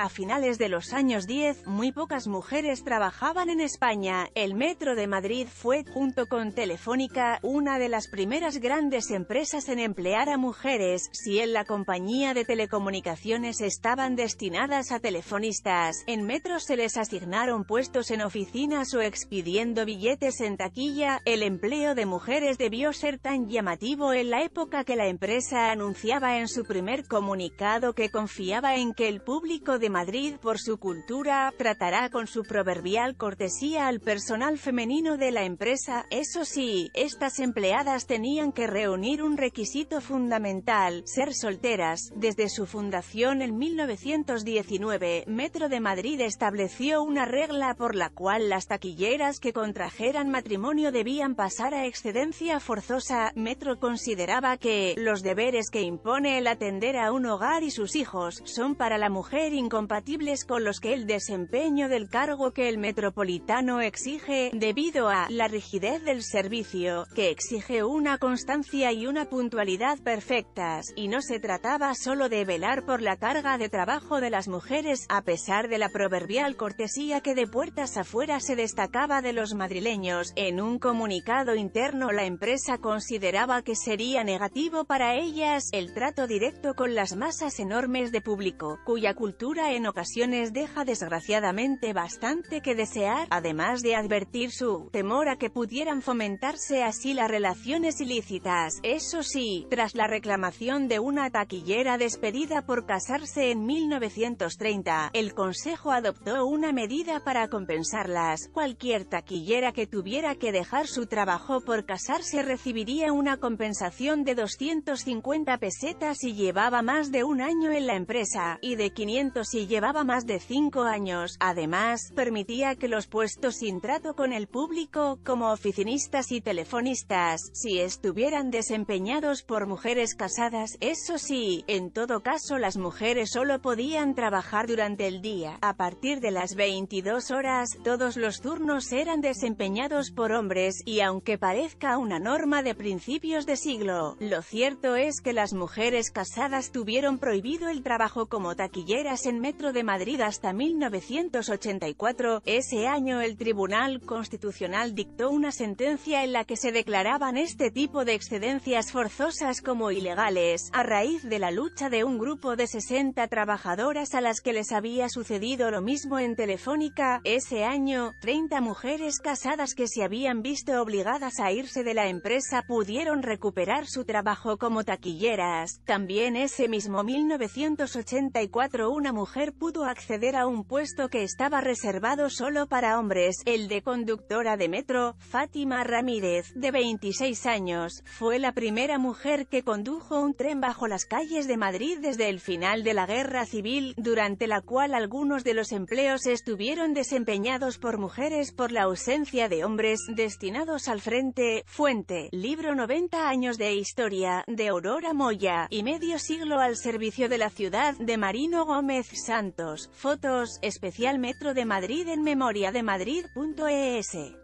A finales de los años 10, muy pocas mujeres trabajaban en España. El Metro de Madrid fue, junto con Telefónica, una de las primeras grandes empresas en emplear a mujeres, si en la compañía de telecomunicaciones estaban destinadas a telefonistas. En Metro se les asignaron puestos en oficinas o expidiendo billetes en taquilla. El empleo de mujeres debió ser tan llamativo en la época que la empresa anunciaba en su primer comunicado que confiaba en que el público de Madrid por su cultura, tratará con su proverbial cortesía al personal femenino de la empresa, eso sí, estas empleadas tenían que reunir un requisito fundamental, ser solteras, desde su fundación en 1919, Metro de Madrid estableció una regla por la cual las taquilleras que contrajeran matrimonio debían pasar a excedencia forzosa, Metro consideraba que, los deberes que impone el atender a un hogar y sus hijos, son para la mujer incompleta compatibles con los que el desempeño del cargo que el metropolitano exige, debido a la rigidez del servicio, que exige una constancia y una puntualidad perfectas, y no se trataba solo de velar por la carga de trabajo de las mujeres, a pesar de la proverbial cortesía que de puertas afuera se destacaba de los madrileños, en un comunicado interno la empresa consideraba que sería negativo para ellas el trato directo con las masas enormes de público, cuya cultura en ocasiones deja desgraciadamente bastante que desear, además de advertir su temor a que pudieran fomentarse así las relaciones ilícitas. Eso sí, tras la reclamación de una taquillera despedida por casarse en 1930, el Consejo adoptó una medida para compensarlas. Cualquier taquillera que tuviera que dejar su trabajo por casarse recibiría una compensación de 250 pesetas si llevaba más de un año en la empresa, y de 500 si llevaba más de cinco años. Además, permitía que los puestos sin trato con el público, como oficinistas y telefonistas, si estuvieran desempeñados por mujeres casadas, eso sí, en todo caso las mujeres solo podían trabajar durante el día. A partir de las 22 horas, todos los turnos eran desempeñados por hombres, y aunque parezca una norma de principios de siglo, lo cierto es que las mujeres casadas tuvieron prohibido el trabajo como taquilleras en Metro de Madrid hasta 1984. Ese año el Tribunal Constitucional dictó una sentencia en la que se declaraban este tipo de excedencias forzosas como ilegales, a raíz de la lucha de un grupo de 60 trabajadoras a las que les había sucedido lo mismo en Telefónica. Ese año, 30 mujeres casadas que se habían visto obligadas a irse de la empresa pudieron recuperar su trabajo como taquilleras. También ese mismo 1984 una mujer mujer pudo acceder a un puesto que estaba reservado solo para hombres, el de conductora de metro, Fátima Ramírez, de 26 años, fue la primera mujer que condujo un tren bajo las calles de Madrid desde el final de la Guerra Civil, durante la cual algunos de los empleos estuvieron desempeñados por mujeres por la ausencia de hombres destinados al frente, Fuente, libro 90 años de historia, de Aurora Moya, y medio siglo al servicio de la ciudad, de Marino Gómez Santos, fotos, especial Metro de Madrid en memoria de Madrid.es